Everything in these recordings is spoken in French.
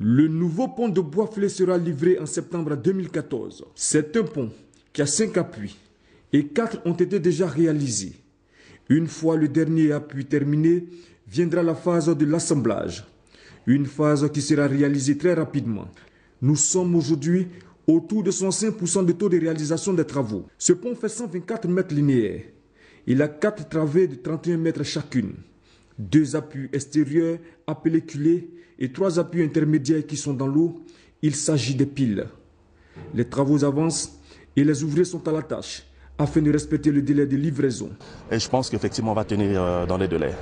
Le nouveau pont de Boisflé sera livré en septembre 2014. C'est un pont qui a cinq appuis et quatre ont été déjà réalisés. Une fois le dernier appui terminé, viendra la phase de l'assemblage, une phase qui sera réalisée très rapidement. Nous sommes aujourd'hui autour de 105% de taux de réalisation des travaux. Ce pont fait 124 mètres linéaires. Il a quatre travées de 31 mètres chacune deux appuis extérieurs appelés culés, et trois appuis intermédiaires qui sont dans l'eau, il s'agit des piles. Les travaux avancent et les ouvriers sont à la tâche afin de respecter le délai de livraison. Et je pense qu'effectivement on va tenir euh, dans les délais.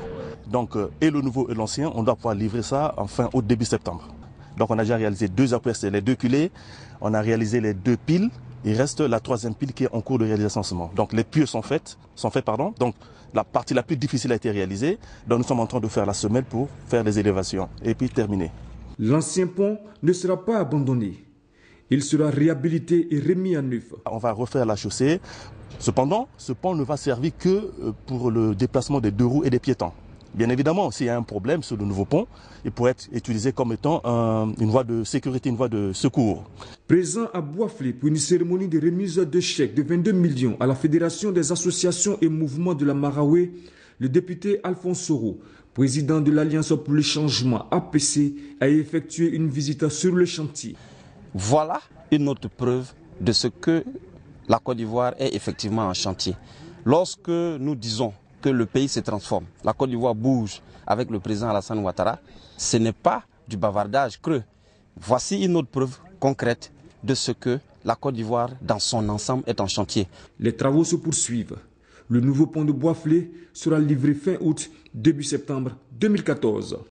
Donc euh, et le nouveau et l'ancien, on doit pouvoir livrer ça enfin au début septembre. Donc on a déjà réalisé deux appuis, les deux culés, on a réalisé les deux piles il reste la troisième pile qui est en cours de réalisation Donc les pieux sont faits, sont faits pardon. Donc la partie la plus difficile a été réalisée. Donc nous sommes en train de faire la semelle pour faire les élévations et puis terminer. L'ancien pont ne sera pas abandonné. Il sera réhabilité et remis à neuf. On va refaire la chaussée. Cependant, ce pont ne va servir que euh, pour le déplacement des deux roues et des piétons. Bien évidemment, s'il y a un problème sur le nouveau pont, il pourrait être utilisé comme étant une voie de sécurité, une voie de secours. Présent à Boisflé pour une cérémonie de remise de chèques de 22 millions à la Fédération des associations et mouvements de la Maraoué, le député Alphonse Soro, président de l'Alliance pour le changement APC, a effectué une visite sur le chantier. Voilà une autre preuve de ce que la Côte d'Ivoire est effectivement en chantier. Lorsque nous disons que le pays se transforme. La Côte d'Ivoire bouge avec le président Alassane Ouattara. Ce n'est pas du bavardage creux. Voici une autre preuve concrète de ce que la Côte d'Ivoire, dans son ensemble, est en chantier. Les travaux se poursuivent. Le nouveau pont de Boisflé sera livré fin août, début septembre 2014.